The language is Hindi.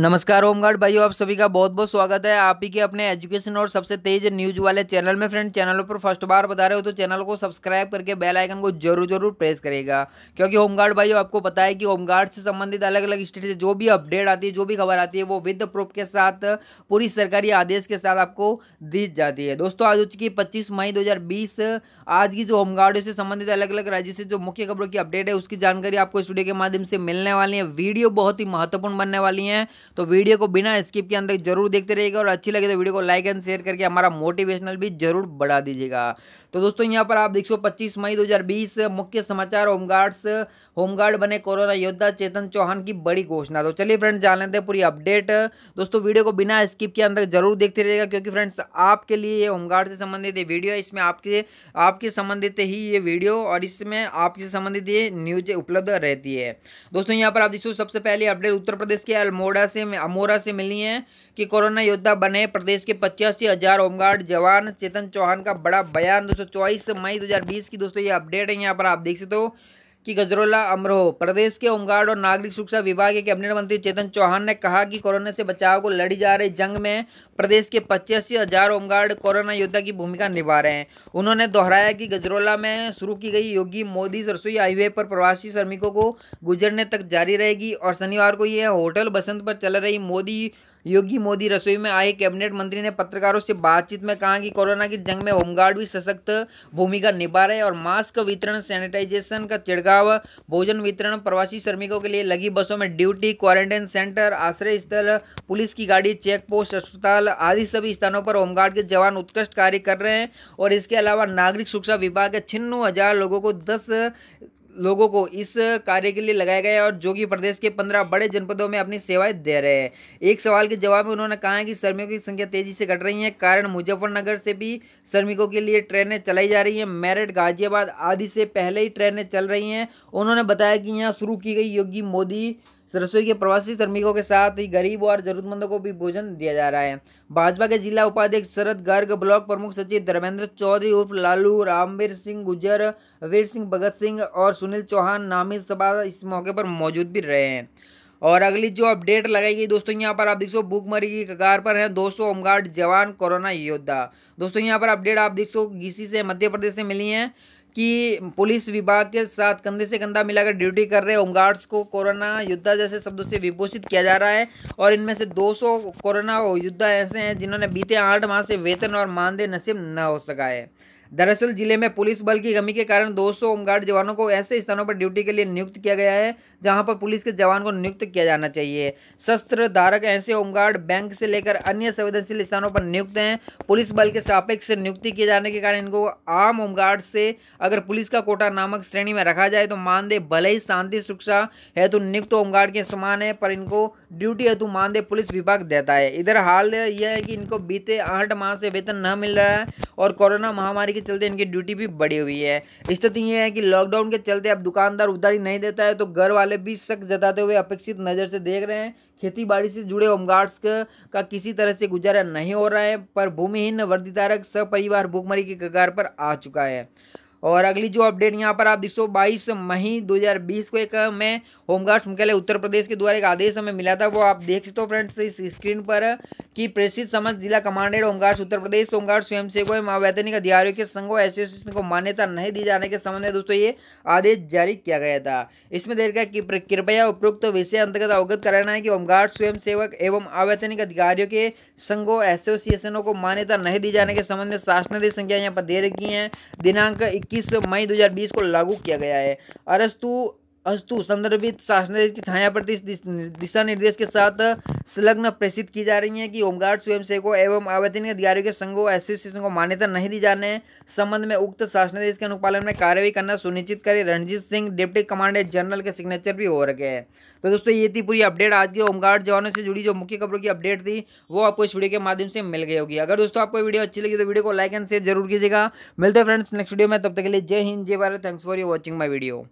नमस्कार होमगार्ड भाइयों आप सभी का बहुत बहुत स्वागत है आप ही के अपने एजुकेशन और सबसे तेज न्यूज वाले चैनल में फ्रेंड चैनल पर फर्स्ट बार बता रहे हो तो चैनल को सब्सक्राइब करके बेल आइकन को जरूर जरूर प्रेस करेगा क्योंकि होमगार्ड भाइयों आपको पता है कि होमगार्ड से संबंधित अलग अलग स्टेट से जो भी अपडेट आती है जो भी खबर आती है वो विद प्रूफ के साथ पूरी सरकारी आदेश के साथ आपको दी जाती है दोस्तों आज हो चुकी पच्चीस मई दो आज की जो होमगार्ड से संबंधित अलग अलग राज्यों से जो मुख्य खबरों की अपडेट है उसकी जानकारी आपको स्टूडियो के माध्यम से मिलने वाली है वीडियो बहुत ही महत्वपूर्ण बनने वाली है तो वीडियो को बिना स्किप के अंदर जरूर देखते रहिएगा और अच्छी लगे तो वीडियो को लाइक एंड शेयर करके हमारा मोटिवेशनल भी जरूर बढ़ा दीजिएगा तो दोस्तों यहाँ पर आप देख सो पच्चीस मई 2020 मुख्य समाचार होमगार्ड्स होमगार्ड बने कोरोना योद्धा चेतन चौहान की बड़ी घोषणा तो चलिए फ्रेंड्स जान लेते हैं पूरी अपडेट दोस्तों वीडियो को बिना स्किप के अंदर जरूर देखते रहिएगा क्योंकि फ्रेंड्स आपके लिए ये होमगार्ड से संबंधित ये वीडियो है इसमें आपके आपके संबंधित ही ये वीडियो और इसमें आपके संबंधित ये न्यूज उपलब्ध रहती है दोस्तों यहाँ पर आप देखो सबसे पहले अपडेट उत्तर प्रदेश के अल्मोड़ा से अमोरा से मिली है कि कोरोना योद्धा बने प्रदेश के पचासी हजार होमगार्ड जवान चेतन चौहान का बड़ा बयान चौबीस मई 2020 की दोस्तों ये अपडेट है यहाँ पर आप देख सकते हो कि गजरोला अमरोह प्रदेश के होमगार्ड और नागरिक सुरक्षा विभाग के कैबिनेट मंत्री चेतन चौहान ने कहा कि कोरोना से बचाव को लड़ी जा रही जंग में प्रदेश के पचासी हजार होमगार्ड कोरोना योद्धा की भूमिका निभा रहे हैं उन्होंने दोहराया कि गजरोला में शुरू की गई योगी मोदी सरसोई हाईवे पर प्रवासी श्रमिकों को गुजरने तक जारी रहेगी और शनिवार को यह होटल बसंत पर चल रही मोदी योगी मोदी रसोई में आए कैबिनेट मंत्री ने पत्रकारों से बातचीत में कहा कि कोरोना की जंग में होमगार्ड भी सशक्त भूमिका निभा रहे और मास्क वितरण सैनिटाइजेशन का छिड़काव भोजन वितरण प्रवासी श्रमिकों के लिए लगी बसों में ड्यूटी क्वारंटाइन सेंटर आश्रय स्थल पुलिस की गाड़ी चेक पोस्ट अस्पताल विद्यालय आदि सभी स्थानों पर होमगार्ड के जवान उत्कृष्ट कार्य कर रहे हैं और इसके अलावा नागरिक शिक्षा विभाग के छिन्नू हजार लोगों को दस लोगों को इस कार्य के लिए लगाया गया है और जो कि प्रदेश के पंद्रह बड़े जनपदों में अपनी सेवाएं दे रहे हैं एक सवाल के जवाब में उन्होंने कहा है कि श्रमिकों की संख्या तेजी से घट रही है कारण मुजफ्फरनगर से भी श्रमिकों के लिए ट्रेनें चलाई जा रही हैं मेरठ गाजियाबाद आदि से पहले ही ट्रेनें चल रही हैं उन्होंने बताया कि यहाँ शुरू की गई योगी मोदी रसोई के प्रवासी श्रमिकों के साथ ही गरीब और जरूरतमंदों को भी भोजन दिया जा रहा है भाजपा के जिला उपाध्यक्ष शरद गर्ग ब्लॉक प्रमुख सचिव धर्मेंद्र चौधरी उर्फ लालू रामवीर सिंह गुजर वीर सिंह भगत सिंह और सुनील चौहान नामी सभा इस मौके पर मौजूद भी रहे हैं और अगली जो अपडेट लगाई गई दोस्तों यहाँ पर आप देख सो भूखमरी की कगार पर हैं 200 होमगार्ड जवान कोरोना योद्धा दोस्तों यहाँ पर अपडेट आप देख सो गीसी से मध्य प्रदेश से मिली है कि पुलिस विभाग के साथ कंधे से कंधा मिलाकर ड्यूटी कर रहे होमगार्ड्स को कोरोना योद्धा जैसे शब्दों से विभूषित किया जा रहा है और इनमें से 200 कोरोना योद्धा ऐसे हैं जिन्होंने बीते आठ माह से वेतन और मानदेय नसीब न हो सका है दरअसल जिले में पुलिस बल की कमी के कारण 200 होमगार्ड जवानों को ऐसे स्थानों पर ड्यूटी के लिए नियुक्त किया गया है जहां पर पुलिस के जवान को नियुक्त किया जाना चाहिए शस्त्र धारक ऐसे होमगार्ड बैंक से लेकर अन्य संवेदनशील स्थानों पर नियुक्त हैं पुलिस बल के सापेक्ष नियुक्ति किए जाने के कारण इनको आम होमगार्ड से अगर पुलिस का कोटा नामक श्रेणी में रखा जाए तो मानदेय भले ही शांति सुरक्षा हेतु नियुक्त होमगार्ड के समान है पर इनको ड्यूटी हेतु मानदेय पुलिस विभाग देता है इधर हाल यह है कि इनको बीते आठ माह से वेतन न मिल रहा है और कोरोना महामारी के चलते इनकी ड्यूटी भी बढ़ी हुई है स्थिति ये है कि लॉकडाउन के चलते अब दुकानदार उधारी नहीं देता है तो घर वाले भी शक जताते हुए अपेक्षित नज़र से देख रहे हैं खेती बाड़ी से जुड़े होमगार्ड्स का किसी तरह से गुजारा नहीं हो रहा है पर भूमिहीन वर्दीधारक सपरिवार भूखमरी के कगार पर आ चुका है और अगली जो अपडेट यहाँ पर आप देखो बाईस मई 2020 को एक मैं होमगार्ड मुख्यालय उत्तर प्रदेश के द्वारा एक आदेश हमें मिला था वो आप देख सकते हो फ्रेंड्स इस स्क्रीन पर कि प्रेषित समझ जिला commandant home guard Uttar Pradesh home guard स्वयं स्वयंसेवकों एवं अवैतनिक अधिकारियों के संघ और एसोसिएशन को मान्यता नहीं दी जाने के संबंध में दोस्तों ये आदेश जारी किया गया था इसमें देर का कृपया उपयुक्त तो विषय अंतर्गत अवगत कराना है कि होमगार्ड स्वयंसेवक एवं अवैतनिक अधिकारियों के संघों एसोसिएशनों को मान्यता नहीं दी जाने के संबंध में शासनादेश संख्या यहाँ पर दे रखी है दिनांक इक्कीस मई दो को लागू किया गया है अरस्तु अस्तु संदर्भित शासनादेश की छाया पर दिशा निर्देश के साथ संलग्न प्रेषित की जा रही है कि होमगार्ड स्वयंसेवकों एवं आवेदन अधिकारियों के संघों एसोसिएशन को मान्यता नहीं दी जाने संबंध में उक्त शासनादेश के अनुपालन में कार्यवाही करना सुनिश्चित करें Ranjeet Singh deputy commandant general के सिग्नेचर भी हो रखे हैं तो दोस्तों ये थी पूरी अपडेट आज के होमगार्ड जवानों से जुड़ी जो मुख्य खबरों की अपडेट थी वो आपको इस वीडियो के माध्यम से मिल गई होगी अगर दोस्तों आपको वीडियो अच्छी लगी तो वीडियो को लाइक एंड शेयर जरूर कीजिएगा मिलते हैं फ्रेंड्स नेक्स्ट वीडियो में तब तक के लिए जय हिंद जय Bharat thanks for you watching my video